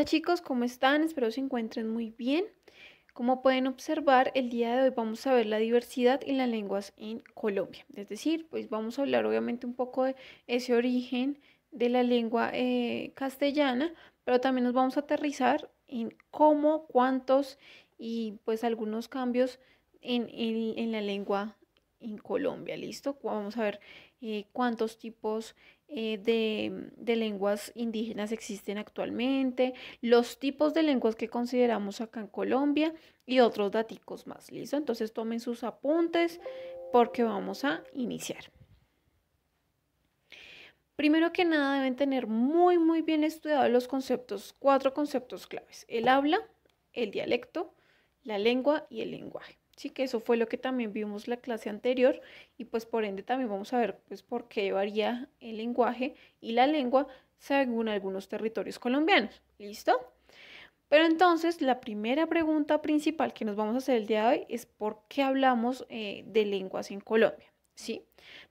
Hola chicos, ¿cómo están? Espero se encuentren muy bien. Como pueden observar, el día de hoy vamos a ver la diversidad en las lenguas en Colombia. Es decir, pues vamos a hablar obviamente un poco de ese origen de la lengua eh, castellana, pero también nos vamos a aterrizar en cómo, cuántos y pues algunos cambios en, la lengua en Colombia. ¿Listo? Vamos a ver eh, cuántos tipos eh, de, lenguas indígenas existen actualmente, los tipos de lenguas que consideramos acá en Colombia y otros daticos más. ¿Listo? Entonces tomen sus apuntes porque vamos a iniciar. Primero que nada deben tener muy muy bien estudiados los conceptos, cuatro conceptos claves, el habla, el dialecto, la lengua y el lenguaje. Sí, que eso fue lo que también vimos la clase anterior y pues por ende también vamos a ver pues por qué varía el lenguaje y la lengua según algunos territorios colombianos. ¿Listo? Pero entonces la primera pregunta principal que nos vamos a hacer el día de hoy es por qué hablamos eh, de lenguas en Colombia. ¿Sí?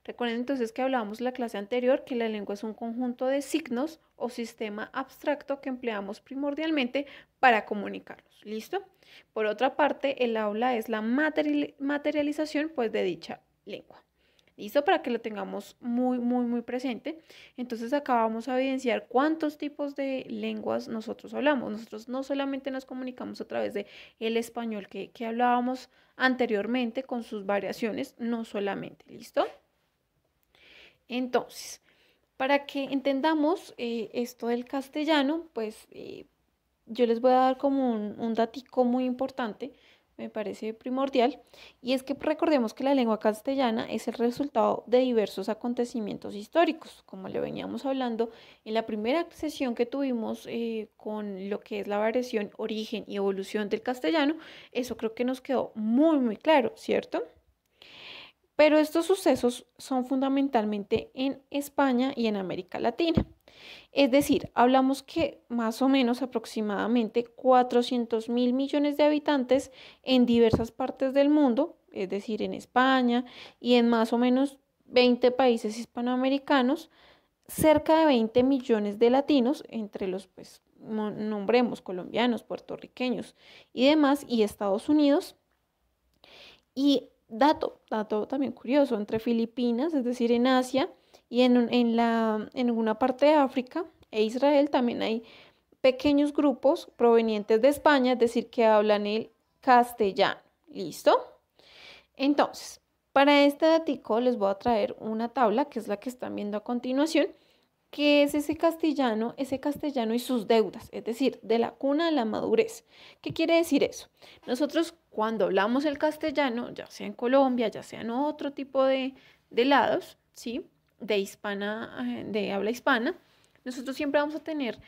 Recuerden entonces que hablábamos la clase anterior que la lengua es un conjunto de signos o sistema abstracto que empleamos primordialmente para comunicarlos, ¿Listo? Por otra parte, el aula es la materialización pues, de dicha lengua. ¿Listo? Para que lo tengamos muy, muy, muy presente. Entonces acá vamos a evidenciar cuántos tipos de lenguas nosotros hablamos. Nosotros no solamente nos comunicamos a través de español que, hablábamos anteriormente con sus variaciones, no solamente. ¿Listo? Entonces, para que entendamos eh, esto del castellano, pues... Eh, yo les voy a dar como un, un datico muy importante, me parece primordial, y es que recordemos que la lengua castellana es el resultado de diversos acontecimientos históricos, como le veníamos hablando en la primera sesión que tuvimos eh, con lo que es la variación, origen y evolución del castellano, eso creo que nos quedó muy, muy claro, ¿cierto? Pero estos sucesos son fundamentalmente en España y en América Latina. Es decir, hablamos que más o menos aproximadamente 400 mil millones de habitantes en diversas partes del mundo, es decir, en España y en más o menos 20 países hispanoamericanos, cerca de 20 millones de latinos, entre los pues nombremos colombianos, puertorriqueños y demás, y Estados Unidos. Y dato, dato también curioso, entre Filipinas, es decir, en Asia, y en, en, la, en una parte de África e Israel también hay pequeños grupos provenientes de España, es decir, que hablan el castellano. ¿Listo? Entonces, para este datico les voy a traer una tabla, que es la que están viendo a continuación, que es ese castellano, ese castellano y sus deudas, es decir, de la cuna a la madurez. ¿Qué quiere decir eso? Nosotros cuando hablamos el castellano, ya sea en Colombia, ya sea en otro tipo de, de lados, ¿sí? de hispana, eh, de habla hispana, nosotros siempre vamos a tener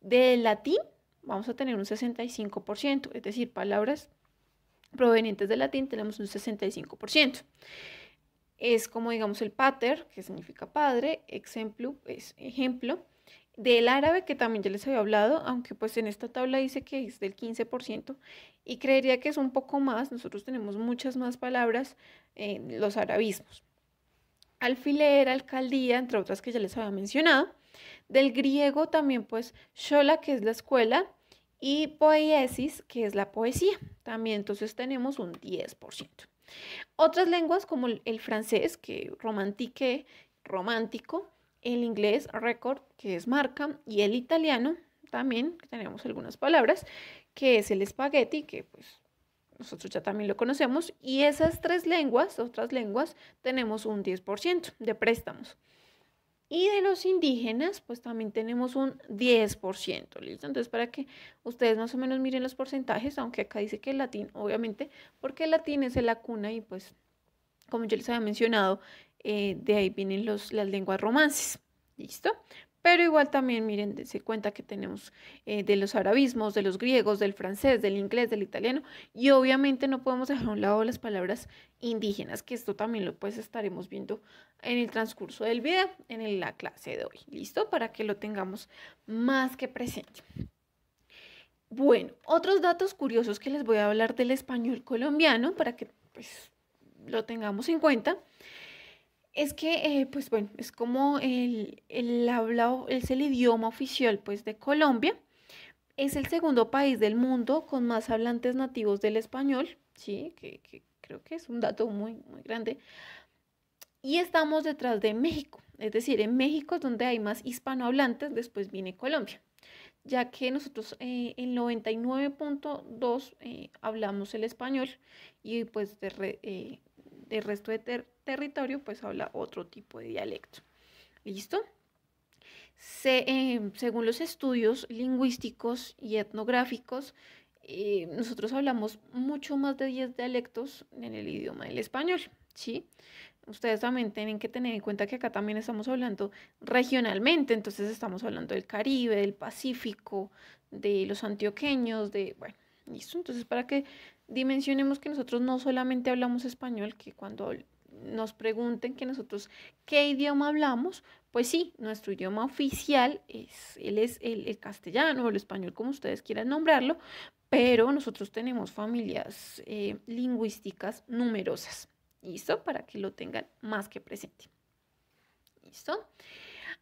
del latín, vamos a tener un 65%, es decir, palabras provenientes del latín tenemos un 65%. Es como digamos el pater, que significa padre, ejemplo, es ejemplo, del árabe que también ya les había hablado, aunque pues en esta tabla dice que es del 15% y creería que es un poco más, nosotros tenemos muchas más palabras en los arabismos alfiler, alcaldía, entre otras que ya les había mencionado. Del griego también pues shola, que es la escuela, y poiesis, que es la poesía. También entonces tenemos un 10%. Otras lenguas como el francés, que romantique, romántico, el inglés record, que es marca, y el italiano también, tenemos algunas palabras, que es el espagueti, que pues nosotros ya también lo conocemos, y esas tres lenguas, otras lenguas, tenemos un 10% de préstamos. Y de los indígenas, pues también tenemos un 10%, ¿listo? Entonces, para que ustedes más o menos miren los porcentajes, aunque acá dice que el latín, obviamente, porque el latín es la cuna y pues, como yo les había mencionado, eh, de ahí vienen los, las lenguas romances, ¿listo? Pero igual también, miren, se cuenta que tenemos eh, de los arabismos, de los griegos, del francés, del inglés, del italiano, y obviamente no podemos dejar a un lado las palabras indígenas, que esto también lo pues estaremos viendo en el transcurso del video, en la clase de hoy, ¿listo? Para que lo tengamos más que presente. Bueno, otros datos curiosos que les voy a hablar del español colombiano, para que pues lo tengamos en cuenta, es que, eh, pues bueno, es como el, el es el idioma oficial pues de Colombia. Es el segundo país del mundo con más hablantes nativos del español, sí, que, creo que es un dato muy, muy grande. Y estamos detrás de México, es decir, en México es donde hay más hispanohablantes, después viene Colombia, ya que nosotros eh, en 99.2 eh, hablamos el español y pues de del resto de, territorio pues habla otro tipo de dialecto. ¿Listo? Eh, según los estudios lingüísticos y etnográficos, eh, nosotros hablamos mucho más de 10 dialectos en el idioma del español, ¿sí? Ustedes también tienen que tener en cuenta que acá también estamos hablando regionalmente, entonces estamos hablando del Caribe, del Pacífico, de los antioqueños, de, bueno, listo, entonces para que dimensionemos que nosotros no solamente hablamos español, que cuando nos pregunten que nosotros qué idioma hablamos, pues sí, nuestro idioma oficial es, es el, castellano o el español, como ustedes quieran nombrarlo, pero nosotros tenemos familias eh, lingüísticas numerosas. ¿Listo? Para que lo tengan más que presente. ¿Listo?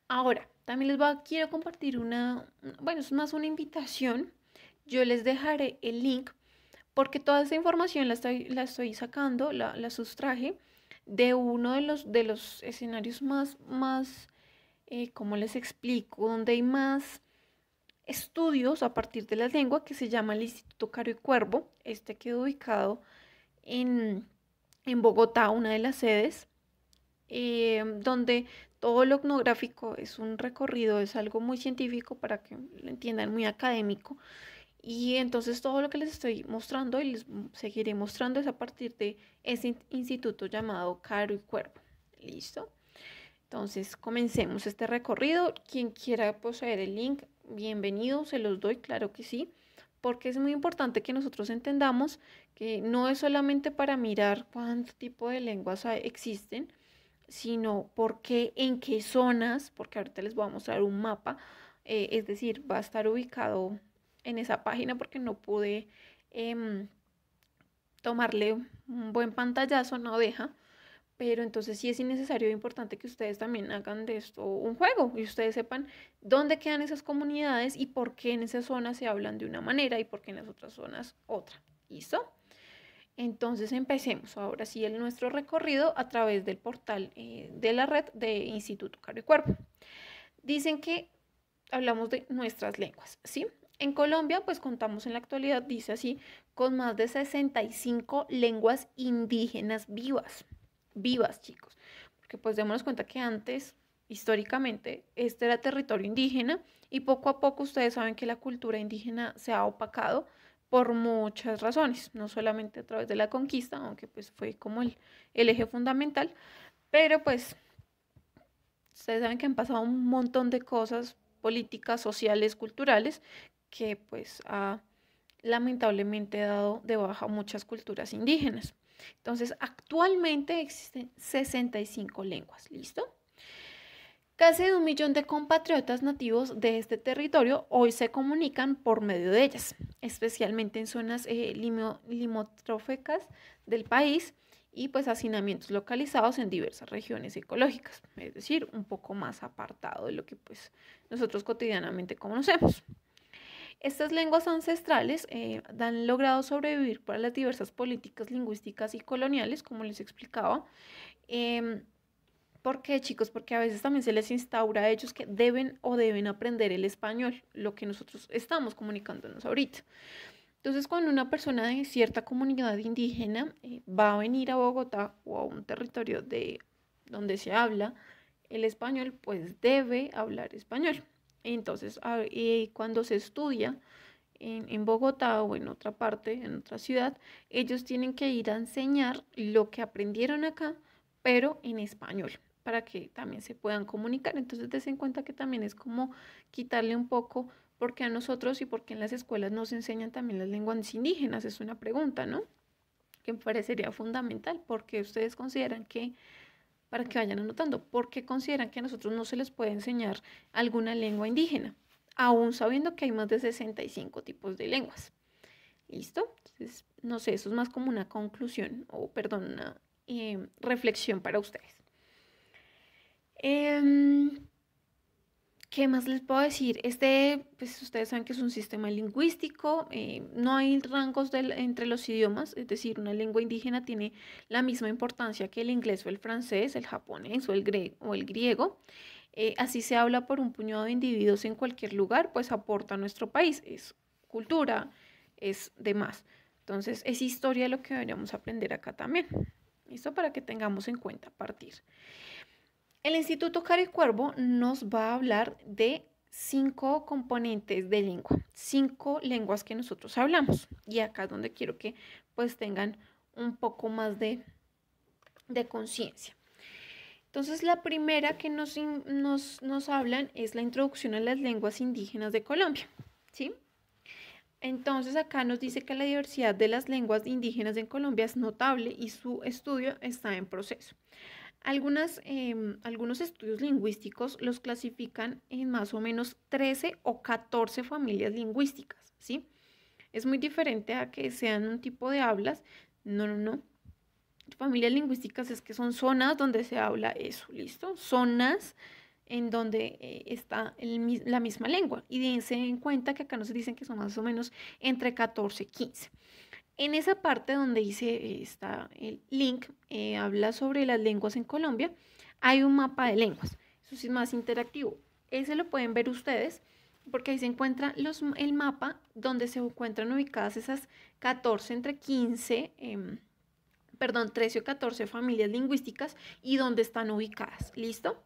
Ahora, también les quiero compartir una, bueno, es más una invitación. Yo les dejaré el link porque toda esa información la estoy, sacando, la sustraje de uno de los, de los escenarios más, más eh, les explico? Donde hay más estudios a partir de la lengua que se llama el Instituto Caro y Cuervo. Este quedó ubicado en, Bogotá, una de las sedes, eh, donde todo lo etnográfico es un recorrido, es algo muy científico para que lo entiendan, muy académico. Y entonces todo lo que les estoy mostrando y les seguiré mostrando es a partir de ese instituto llamado Caro y Cuervo. ¿Listo? Entonces comencemos este recorrido. Quien quiera poseer el link, bienvenido, se los doy, claro que sí, porque es muy importante que nosotros entendamos que no es solamente para mirar cuánto tipo de lenguas existen, sino por qué, en qué zonas, porque ahorita les voy a mostrar un mapa, eh, es decir, va a estar ubicado en esa página porque no pude em, tomarle un buen pantallazo, no deja. Pero entonces sí es innecesario e importante que ustedes también hagan de esto un juego y ustedes sepan dónde quedan esas comunidades y por qué en esas zonas se hablan de una manera y por qué en las otras zonas otra. ¿Listo? Entonces empecemos ahora sí el nuestro recorrido a través del portal eh, de la red de Instituto Caro y Cuerpo. Dicen que hablamos de nuestras lenguas, ¿sí? En Colombia, pues contamos en la actualidad, dice así, con más de 65 lenguas indígenas vivas. Vivas, chicos. Porque pues démonos cuenta que antes, históricamente, este era territorio indígena y poco a poco ustedes saben que la cultura indígena se ha opacado por muchas razones, no solamente a través de la conquista, aunque pues fue como el, el eje fundamental, pero pues ustedes saben que han pasado un montón de cosas políticas, sociales, culturales, que pues ha lamentablemente dado de baja muchas culturas indígenas. Entonces, actualmente existen 65 lenguas, ¿listo? Casi un millón de compatriotas nativos de este territorio hoy se comunican por medio de ellas, especialmente en zonas eh, limotróficas del país y pues hacinamientos localizados en diversas regiones ecológicas, es decir, un poco más apartado de lo que pues nosotros cotidianamente conocemos. Estas lenguas ancestrales eh, han logrado sobrevivir para las diversas políticas lingüísticas y coloniales, como les explicaba. Em, ¿Por qué, chicos? Porque a veces también se les instaura a ellos que deben o deben aprender el español, lo que nosotros estamos comunicándonos ahorita. Entonces, cuando una persona de cierta comunidad indígena eh, va a venir a Bogotá o a un territorio de donde se habla el español, pues debe hablar español. Entonces, cuando se estudia en, Bogotá o en otra parte, en otra ciudad, ellos tienen que ir a enseñar lo que aprendieron acá, pero en español para que también se puedan comunicar. Entonces, des en cuenta que también es como quitarle un poco porque a nosotros y porque en las escuelas nos enseñan también las lenguas indígenas, es una pregunta, ¿no? Que me parecería fundamental porque ustedes consideran que para que vayan anotando, porque consideran que a nosotros no se les puede enseñar alguna lengua indígena, aún sabiendo que hay más de 65 tipos de lenguas. ¿Listo? Entonces, no sé, eso es más como una conclusión, o perdón, una eh, reflexión para ustedes. Em, ¿Qué más les puedo decir? Este, pues ustedes saben que es un sistema lingüístico, eh, no hay rangos entre los idiomas, es decir, una lengua indígena tiene la misma importancia que el inglés o el francés, el japonés o el, griego. Eh, así se habla por un puñado de individuos en cualquier lugar, pues aporta a nuestro país, es cultura, es demás. Entonces, es historia lo que deberíamos aprender acá también. ¿Listo? Para que tengamos en cuenta, a partir. El Instituto Cari Cuervo nos va a hablar de cinco componentes de lengua, cinco lenguas que nosotros hablamos. Y acá es donde quiero que pues tengan un poco más de, de conciencia. Entonces la primera que nos, nos, nos, hablan es la introducción a las lenguas indígenas de Colombia. ¿sí? Entonces acá nos dice que la diversidad de las lenguas indígenas en Colombia es notable y su estudio está en proceso. Algunas, em, algunos estudios lingüísticos los clasifican en más o menos 13 o 14 familias lingüísticas, ¿sí? Es muy diferente a que sean un tipo de hablas. No, no, no. Familias lingüísticas es que son zonas donde se habla eso, ¿listo? Zonas en donde eh, está la misma lengua. Y dense en cuenta que acá nos dicen que son más o menos entre 14 y 15. En esa parte donde dice está el link, eh, habla sobre las lenguas en Colombia, hay un mapa de lenguas. Eso sí es más interactivo. Ese lo pueden ver ustedes porque ahí se encuentra los, el mapa donde se encuentran ubicadas esas 14 entre 15, em, perdón, 13 o 14 familias lingüísticas y donde están ubicadas. ¿Listo?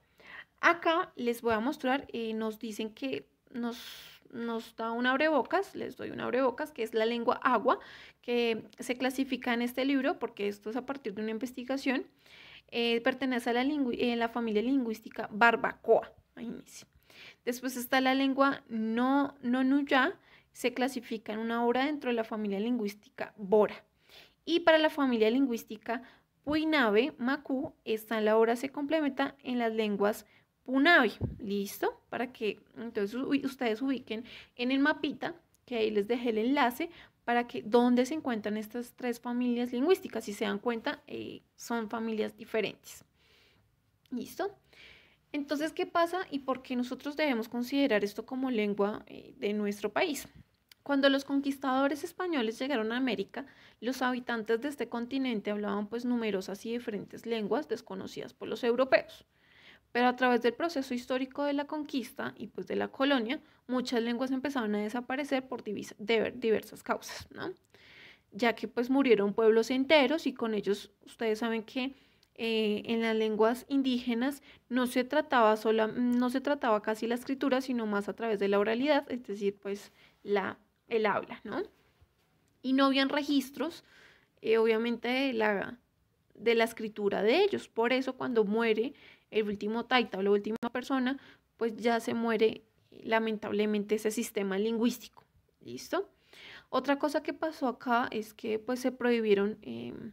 Acá les voy a mostrar, eh, nos dicen que nos nos da un abrebocas, les doy un abrebocas, que es la lengua agua, que se clasifica en este libro porque esto es a partir de una investigación. Eh, pertenece a la, eh, la, familia lingüística barbacoa. Después está la lengua no, se clasifica en una obra dentro de la familia lingüística bora. Y para la familia lingüística puinabe, macu, está en la obra se complementa en las lenguas Punavi, ¿listo? Para que entonces ustedes ubiquen en el mapita, que ahí les dejé el enlace, para que dónde se encuentran estas tres familias lingüísticas. Si se dan cuenta, eh, son familias diferentes. ¿Listo? Entonces, ¿qué pasa y por qué nosotros debemos considerar esto como lengua eh, de nuestro país? Cuando los conquistadores españoles llegaron a América, los habitantes de este continente hablaban pues numerosas y diferentes lenguas desconocidas por los europeos. Pero a través del proceso histórico de la conquista y pues de la colonia, muchas lenguas empezaron a desaparecer por diversas causas, ¿no? Ya que pues murieron pueblos enteros y con ellos ustedes saben que eh, en las lenguas indígenas no se trataba sola, no se trataba casi la escritura, sino más a través de la oralidad, es decir, pues la, el habla, ¿no? Y no habían registros, eh, obviamente, la, de la escritura de ellos. Por eso cuando muere el último taita o la última persona, pues ya se muere lamentablemente ese sistema lingüístico. ¿Listo? Otra cosa que pasó acá es que pues se prohibieron, em,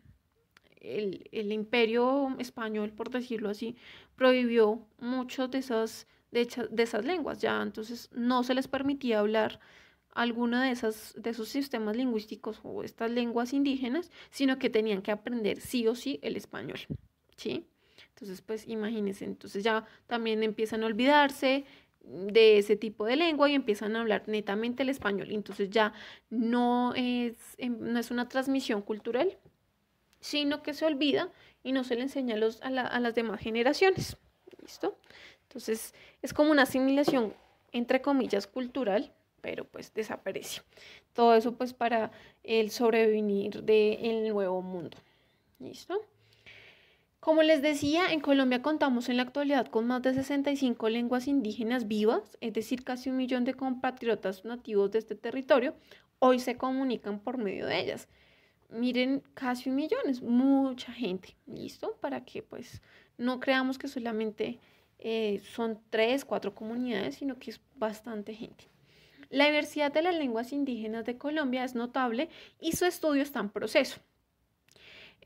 el, imperio español, por decirlo así, prohibió muchas de esas, de esas lenguas, ya entonces no se les permitía hablar alguna de esas de esos sistemas lingüísticos o estas lenguas indígenas, sino que tenían que aprender sí o sí el español, ¿sí? Entonces, pues imagínense, entonces ya también empiezan a olvidarse de ese tipo de lengua y empiezan a hablar netamente el español. Entonces ya no es, em, no es una transmisión cultural, sino que se olvida y no se le enseña a, las demás generaciones. ¿Listo? Entonces es como una asimilación, entre comillas, cultural, pero pues desaparece. Todo eso pues para el sobrevenir del nuevo mundo. ¿Listo? Como les decía, en Colombia contamos en la actualidad con más de 65 lenguas indígenas vivas, es decir, casi un millón de compatriotas nativos de este territorio, hoy se comunican por medio de ellas. Miren, casi un millón, es mucha gente, ¿listo? Para que pues no creamos que solamente eh, son tres, cuatro comunidades, sino que es bastante gente. La diversidad de las lenguas indígenas de Colombia es notable y su estudio está en proceso.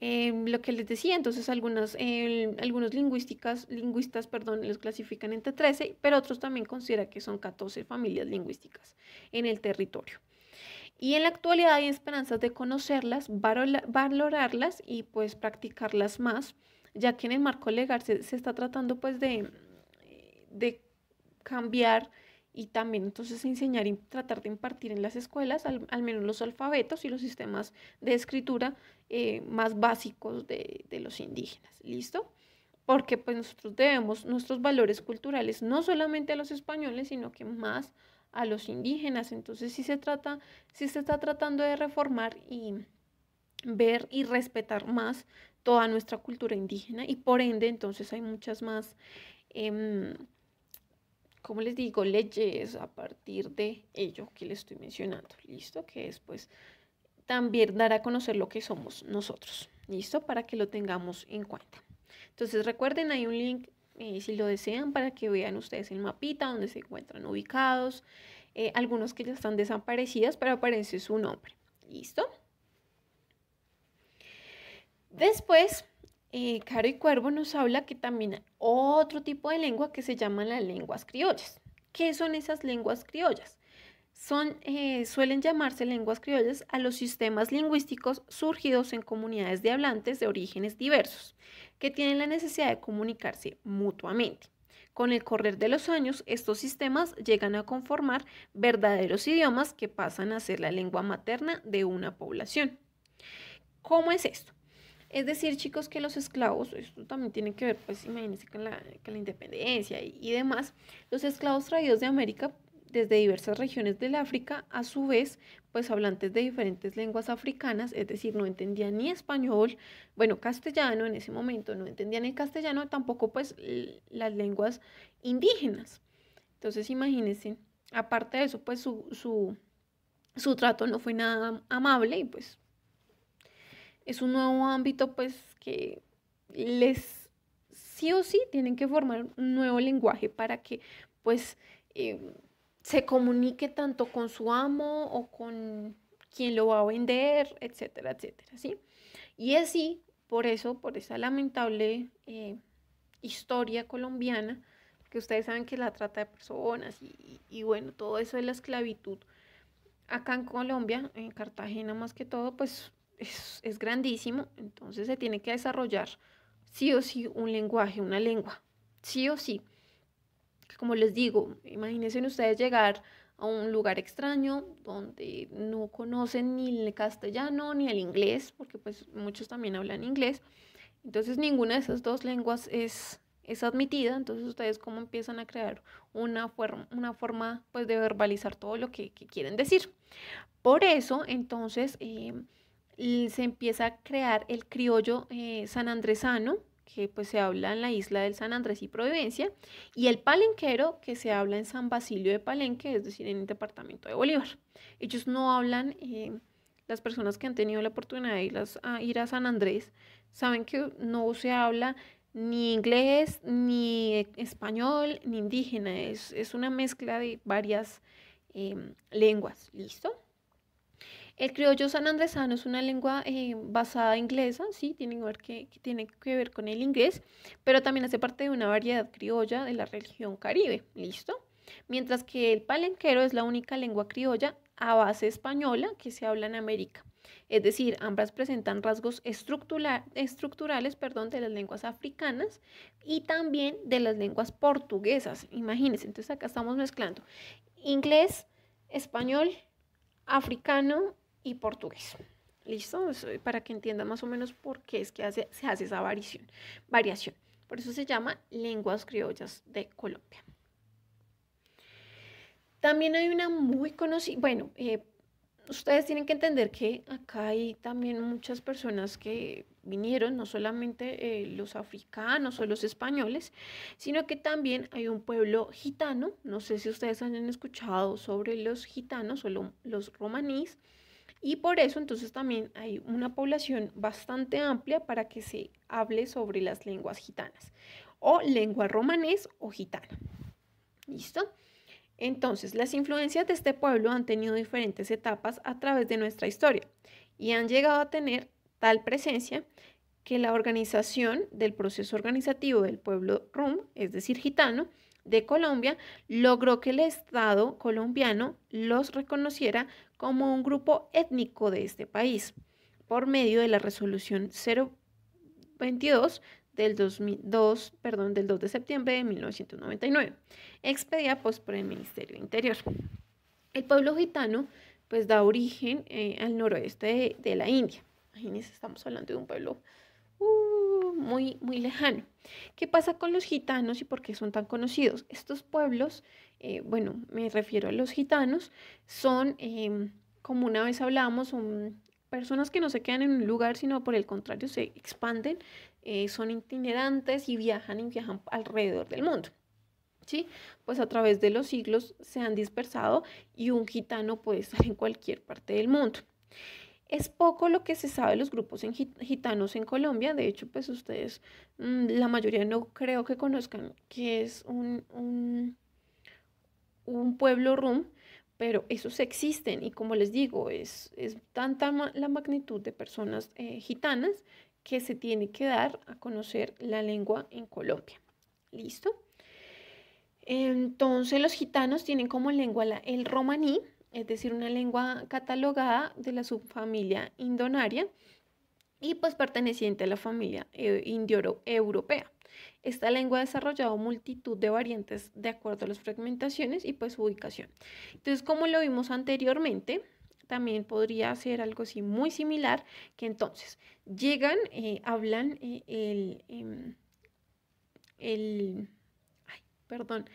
Em, lo que les decía, entonces algunas, em, algunos lingüísticas, lingüistas perdón, los clasifican entre 13, pero otros también consideran que son 14 familias lingüísticas en el territorio. Y en la actualidad hay esperanzas de conocerlas, valorarlas y pues practicarlas más, ya que en el marco legal se, se está tratando pues de, de cambiar y también entonces enseñar y tratar de impartir en las escuelas al, menos los alfabetos y los sistemas de escritura eh, más básicos de, los indígenas. ¿Listo? Porque pues nosotros debemos nuestros valores culturales no solamente a los españoles, sino que más a los indígenas. Entonces sí se trata, sí se está tratando de reformar y ver y respetar más toda nuestra cultura indígena y por ende entonces hay muchas más... Em, como les digo, leyes a partir de ello que les estoy mencionando. Listo, que después también dará a conocer lo que somos nosotros. Listo, para que lo tengamos en cuenta. Entonces recuerden, hay un link eh, si lo desean para que vean ustedes el mapita donde se encuentran ubicados. Eh, algunos que ya están desaparecidas, pero aparece su nombre. ¿Listo? Después eh, Caro y Cuervo nos habla que también hay otro tipo de lengua que se llaman las lenguas criollas. ¿Qué son esas lenguas criollas? Son, eh, suelen llamarse lenguas criollas a los sistemas lingüísticos surgidos en comunidades de hablantes de orígenes diversos, que tienen la necesidad de comunicarse mutuamente. Con el correr de los años, estos sistemas llegan a conformar verdaderos idiomas que pasan a ser la lengua materna de una población. ¿Cómo es esto? Es decir, chicos, que los esclavos, esto también tiene que ver, pues imagínense, con la, la independencia y, demás, los esclavos traídos de América desde diversas regiones del África, a su vez, pues hablantes de diferentes lenguas africanas, es decir, no entendían ni español, bueno, castellano en ese momento, no entendían el castellano, tampoco pues las lenguas indígenas. Entonces, imagínense, aparte de eso, pues su, su, su trato no fue nada amable y pues es un nuevo ámbito pues que les sí o sí tienen que formar un nuevo lenguaje para que pues eh, se comunique tanto con su amo o con quien lo va a vender, etcétera, etcétera, ¿sí? Y así, por eso, por esa lamentable eh, historia colombiana, que ustedes saben que la trata de personas y, y, bueno, todo eso es la esclavitud, acá en Colombia, en Cartagena más que todo, pues es, grandísimo, entonces se tiene que desarrollar sí o sí un lenguaje, una lengua, sí o sí. Como les digo, imagínense ustedes llegar a un lugar extraño donde no conocen ni el castellano ni el inglés, porque pues muchos también hablan inglés. Entonces ninguna de esas dos lenguas es, es admitida, entonces ustedes cómo empiezan a crear una, forma, una forma pues de verbalizar todo lo que, quieren decir. Por eso, entonces... Eh, se empieza a crear el criollo eh, sanandresano, que pues se habla en la isla del San Andrés y Providencia, y el palenquero, que se habla en San Basilio de Palenque, es decir, en el departamento de Bolívar. Ellos no hablan, eh, las personas que han tenido la oportunidad de ir a, ir a San Andrés, saben que no se habla ni inglés, ni eh, español, ni indígena, es, es una mezcla de varias eh, lenguas, ¿listo? El criollo sanandresano es una lengua eh, basada inglesa, sí, tiene que, ver tiene que ver con el inglés, pero también hace parte de una variedad criolla de la región caribe, ¿listo? Mientras que el palenquero es la única lengua criolla a base española que se habla en América. Es decir, ambas presentan rasgos estructurales perdón, de las lenguas africanas y también de las lenguas portuguesas. Imagínense, entonces acá estamos mezclando inglés, español, africano y portugués. ¿Listo? Eh, para que entiendan más o menos por qué es que hace, se hace esa variación, variación. Por eso se llama lenguas criollas de Colombia. También hay una muy conocida, bueno, eh, ustedes tienen que entender que acá hay también muchas personas que vinieron, no solamente eh, los africanos o los españoles, sino que también hay un pueblo gitano, no sé si ustedes han escuchado sobre los gitanos o los romaníes, y por eso entonces también hay una población bastante amplia para que se hable sobre las lenguas gitanas o lengua romanés o gitana. ¿Listo? Entonces, las influencias de este pueblo han tenido diferentes etapas a través de nuestra historia y han llegado a tener tal presencia que la organización del proceso organizativo del pueblo rum, es decir, gitano, de Colombia, logró que el Estado colombiano los reconociera como un grupo étnico de este país por medio de la resolución 022 del 2002, perdón, del 2 de septiembre de 1999, expedida pues, por el Ministerio de Interior. El pueblo gitano pues da origen eh, al noroeste de, de la India. Imagínense, estamos hablando de un pueblo Uh, muy, muy lejano. ¿Qué pasa con los gitanos y por qué son tan conocidos? Estos pueblos, eh, bueno, me refiero a los gitanos, son, em, como una vez hablamos, son personas que no se quedan en un lugar, sino por el contrario, se expanden, eh, son itinerantes y viajan y viajan alrededor del mundo. ¿Sí? Pues a través de los siglos se han dispersado y un gitano puede estar en cualquier parte del mundo. Es poco lo que se sabe de los grupos gitanos en Colombia, de hecho, pues ustedes, mm, la mayoría no creo que conozcan que es un, un, pueblo rum, pero esos existen y como les digo, es, tanta la magnitud de personas eh, gitanas que se tiene que dar a conocer la lengua en Colombia. ¿Listo? Entonces los gitanos tienen como lengua el romaní, es decir, una lengua catalogada de la subfamilia indonaria y pues perteneciente a la familia eh, indio-europea. Esta lengua ha desarrollado multitud de variantes de acuerdo a las fragmentaciones y pues su ubicación. Entonces, como lo vimos anteriormente, también podría ser algo así muy similar, que entonces llegan, eh, hablan eh, em, el ay, perdón,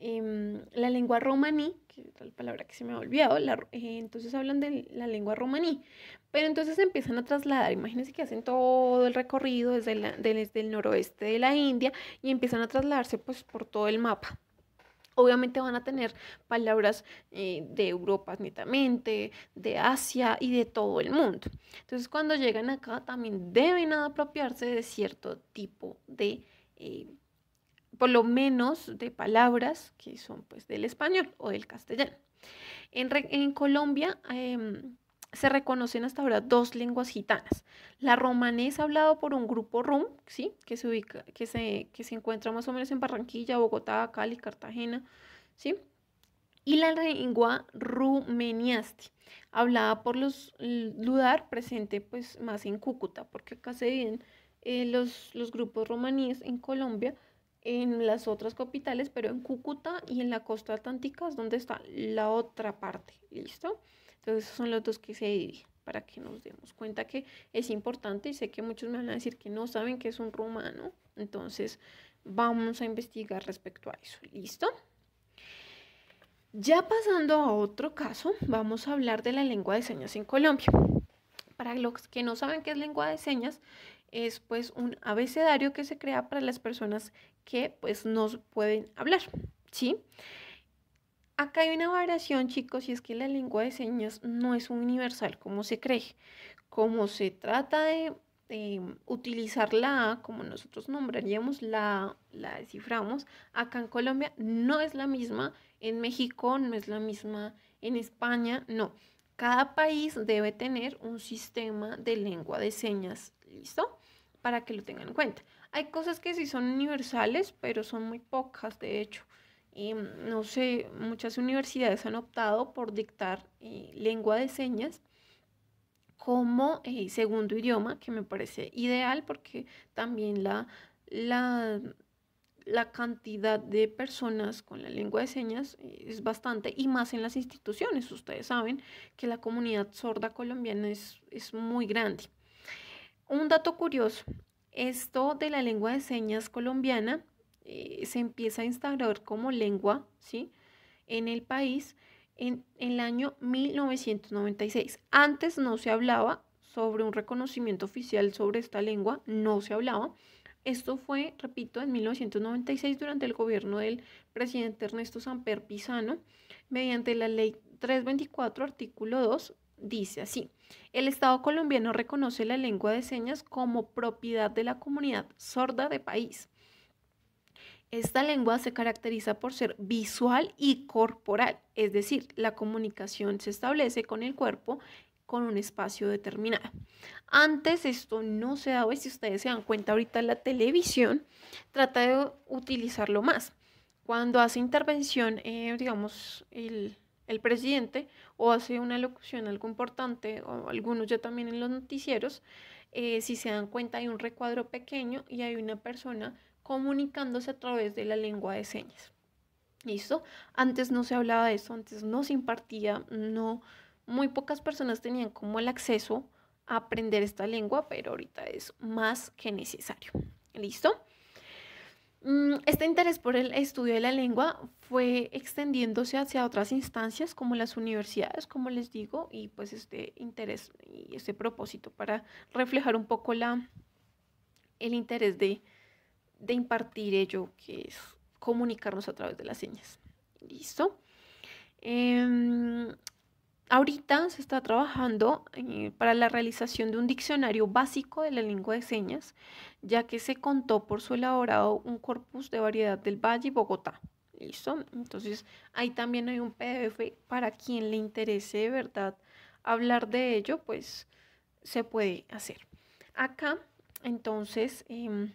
em, la lengua romaní la palabra que se me ha olvidado, eh, entonces hablan de la lengua romaní. Pero entonces empiezan a trasladar, imagínense que hacen todo el recorrido desde, desde el noroeste de la India y empiezan a trasladarse pues por todo el mapa. Obviamente van a tener palabras eh, de Europa netamente, de Asia y de todo el mundo. Entonces cuando llegan acá también deben apropiarse de cierto tipo de eh, por lo menos de palabras que son pues del español o del castellano. En, Colombia em, se reconocen hasta ahora dos lenguas gitanas. La romanés hablado por un grupo rum, ¿sí? que, se ubica, que, se, encuentra más o menos en Barranquilla, Bogotá, Cali, Cartagena, ¿sí? y la lengua rumeniasti hablada por los Ludar, presente pues más en Cúcuta, porque acá se viven eh, los, los grupos romaníes en Colombia, en las otras capitales, pero en Cúcuta y en la costa atlántica es donde está la otra parte, ¿listo? Entonces esos son los dos que se dividen para que nos demos cuenta que es importante y sé que muchos me van a decir que no saben que es un romano, entonces vamos a investigar respecto a eso, ¿listo? Ya pasando a otro caso, vamos a hablar de la lengua de señas en Colombia. Para los que no saben qué es lengua de señas, es pues un abecedario que se crea para las personas que pues no pueden hablar, ¿sí? Acá hay una variación, chicos, y es que la lengua de señas no es universal como se cree. Como se trata de, utilizarla, como nosotros nombraríamos la la desciframos, acá en Colombia no es la misma, en México no es la misma, en España no. Cada país debe tener un sistema de lengua de señas ¿Listo? Para que lo tengan en cuenta. Hay cosas que sí son universales, pero son muy pocas, de hecho. Mm, no sé, muchas universidades han optado por dictar eh, lengua de señas como eh, segundo idioma, que me parece ideal porque también la, la, la, cantidad de personas con la lengua de señas eh, es bastante, y más en las instituciones. Ustedes saben que la comunidad sorda colombiana es, es muy grande. Un dato curioso, esto de la lengua de señas colombiana eh, se empieza a instaurar como lengua, ¿sí? En el país en el año 1996. Antes no se hablaba sobre un reconocimiento oficial sobre esta lengua, no se hablaba. Esto fue, repito, en 1996 durante el gobierno del presidente Ernesto Samper Pizano, mediante la ley 324, artículo 2, dice así, el Estado colombiano reconoce la lengua de señas como propiedad de la comunidad sorda de país. Esta lengua se caracteriza por ser visual y corporal, es decir, la comunicación se establece con el cuerpo con un espacio determinado. Antes esto no se daba y si ustedes se dan cuenta ahorita la televisión trata de utilizarlo más. Cuando hace intervención, eh, digamos, el, el presidente o hace una locución algo importante, o algunos ya también en los noticieros, eh, si se dan cuenta hay un recuadro pequeño y hay una persona comunicándose a través de la lengua de señas. ¿Listo? Antes no se hablaba de eso, antes no se impartía, no, muy pocas personas tenían como el acceso a aprender esta lengua, pero ahorita es más que necesario. ¿Listo? Mm, este interés por el estudio de la lengua fue extendiéndose hacia otras instancias como las universidades, como les digo, y pues este interés y este propósito para reflejar un poco la, el interés de, de impartir ello, que es comunicarnos a través de las señas. ¿Listo? Em, ahorita se está trabajando eh, para la realización de un diccionario básico de la lengua de señas, ya que se contó por su elaborado un corpus de variedad del Valle y Bogotá. ¿Listo? Entonces, ahí también hay un PDF para quien le interese verdad hablar de ello, pues se puede hacer. Acá, entonces, em,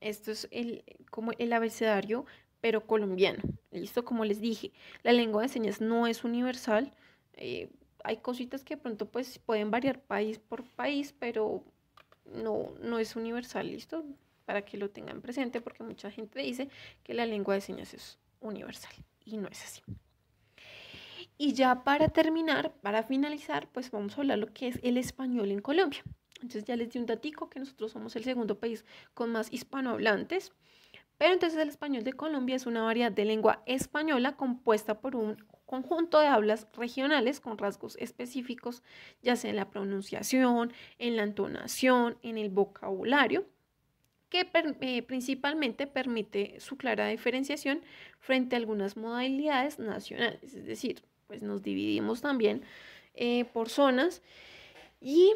esto es el, como el abecedario pero colombiano. ¿Listo? Como les dije, la lengua de señas no es universal. Eh, hay cositas que de pronto pues pueden variar país por país, pero no, no es universal, ¿listo? Para que lo tengan presente, porque mucha gente dice que la lengua de señas es universal y no es así. Y ya para terminar, para finalizar, pues vamos a hablar lo que es el español en Colombia. Entonces ya les di un datico que nosotros somos el segundo país con más hispanohablantes. Pero entonces el español de Colombia es una variedad de lengua española compuesta por un conjunto de hablas regionales con rasgos específicos, ya sea en la pronunciación, en la entonación, en el vocabulario, que eh, principalmente permite su clara diferenciación frente a algunas modalidades nacionales, es decir, pues nos dividimos también eh, por zonas y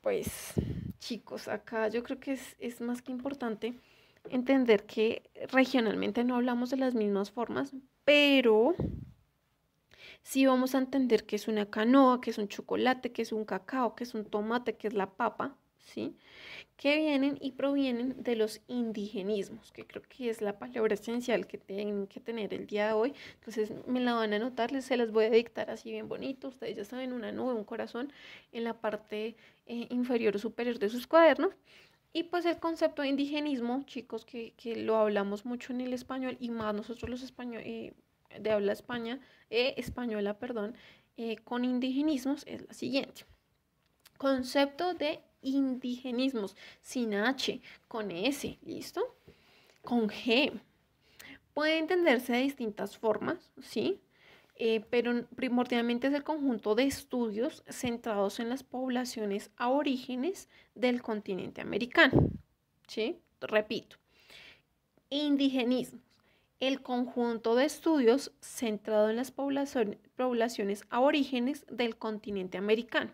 pues chicos, acá yo creo que es más que importante entender que regionalmente no hablamos de las mismas formas, pero sí vamos a entender que es una canoa, que es un chocolate, que es un cacao, que es un tomate, que es la papa, ¿sí? Que vienen y provienen de los indigenismos, que creo que es la palabra esencial que tienen que tener el día de hoy. Entonces me la van a anotar, se las voy a dictar así bien bonito. Ustedes ya saben, una nube, un corazón en la parte eh, inferior o superior de sus cuadernos. Y pues el concepto de indigenismo, chicos, que, lo hablamos mucho en el español y más nosotros los españoles eh, de habla España, eh, española, perdón, eh, con indigenismos es la siguiente. Concepto de indigenismos, sin H, con S, ¿listo? Con G. Puede entenderse de distintas formas, ¿sí? Eh, pero primordialmente es el conjunto de estudios centrados en las poblaciones a orígenes del continente americano. ¿sí? Repito, indigenismo, el conjunto de estudios centrado en las poblaciones poblaciones orígenes del continente americano.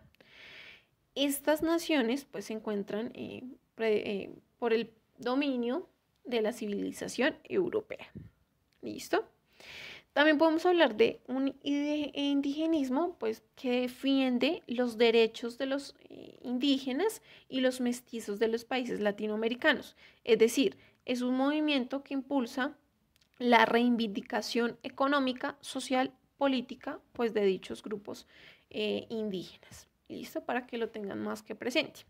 Estas naciones pues, se encuentran eh, eh, por el dominio de la civilización europea. ¿Listo? También podemos hablar de un indigenismo pues, que defiende los derechos de los eh, indígenas y los mestizos de los países latinoamericanos. Es decir, es un movimiento que impulsa la reivindicación económica, social, política pues, de dichos grupos eh, indígenas. Listo, para que lo tengan más que presente.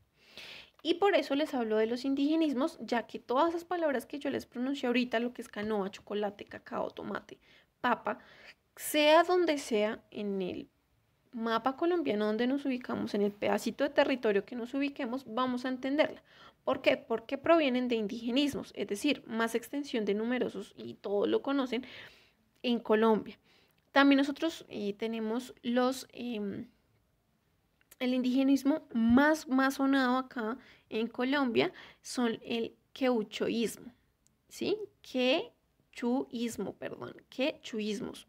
Y por eso les hablo de los indigenismos, ya que todas esas palabras que yo les pronuncié ahorita, lo que es canoa, chocolate, cacao, tomate, Papa, sea donde sea en el mapa colombiano donde nos ubicamos, en el pedacito de territorio que nos ubiquemos, vamos a entenderla. ¿Por qué? Porque provienen de indigenismos, es decir, más extensión de numerosos, y todos lo conocen, en Colombia. También nosotros eh, tenemos los... Em, el indigenismo más, más sonado acá en Colombia son el queuchoísmo, ¿sí? Que chuismo, perdón, chuismos,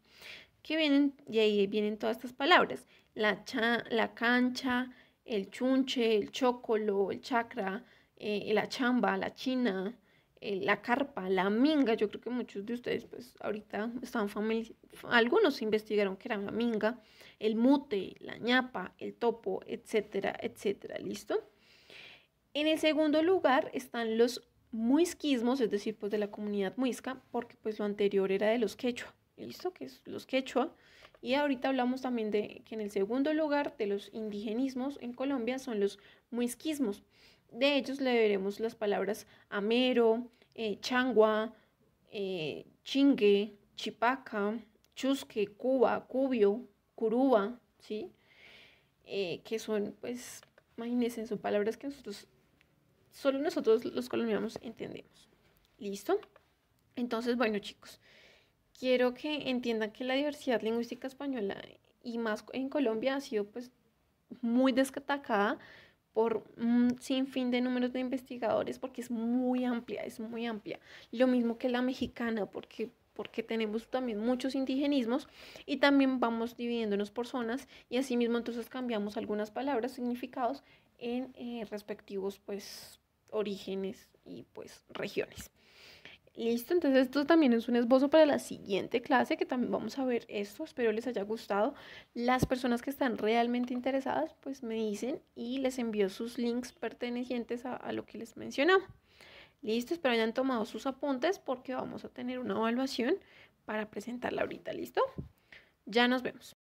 que vienen, y ahí vienen todas estas palabras, la, la cancha, el chunche, el chocolo, el chakra, eh, la chamba, la china, eh, la carpa, la minga, yo creo que muchos de ustedes pues ahorita están familiarizados, algunos investigaron que era la minga, el mute, la ñapa, el topo, etcétera, etcétera, ¿listo? En el segundo lugar están los muisquismos, es decir, pues de la comunidad muisca, porque pues lo anterior era de los quechua, ¿listo? Que es los quechua. Y ahorita hablamos también de que en el segundo lugar de los indigenismos en Colombia son los muisquismos. De ellos le veremos las palabras amero, eh, changua, eh, chingue, chipaca, chusque, cuba, cubio, curuba, ¿sí? Eh, que son, pues, imagínense, son palabras que nosotros solo nosotros los colombianos entendemos. ¿Listo? Entonces, bueno chicos, quiero que entiendan que la diversidad lingüística española y más en Colombia ha sido pues muy destacada por un sinfín de números de investigadores porque es muy amplia, es muy amplia. Lo mismo que la mexicana porque porque tenemos también muchos indigenismos y también vamos dividiéndonos por zonas y asimismo entonces cambiamos algunas palabras, significados en eh, respectivos pues orígenes y pues regiones. Listo, entonces esto también es un esbozo para la siguiente clase que también vamos a ver esto, espero les haya gustado. Las personas que están realmente interesadas pues me dicen y les envío sus links pertenecientes a, a lo que les mencionaba. Listo, espero hayan tomado sus apuntes porque vamos a tener una evaluación para presentarla ahorita, ¿listo? Ya nos vemos.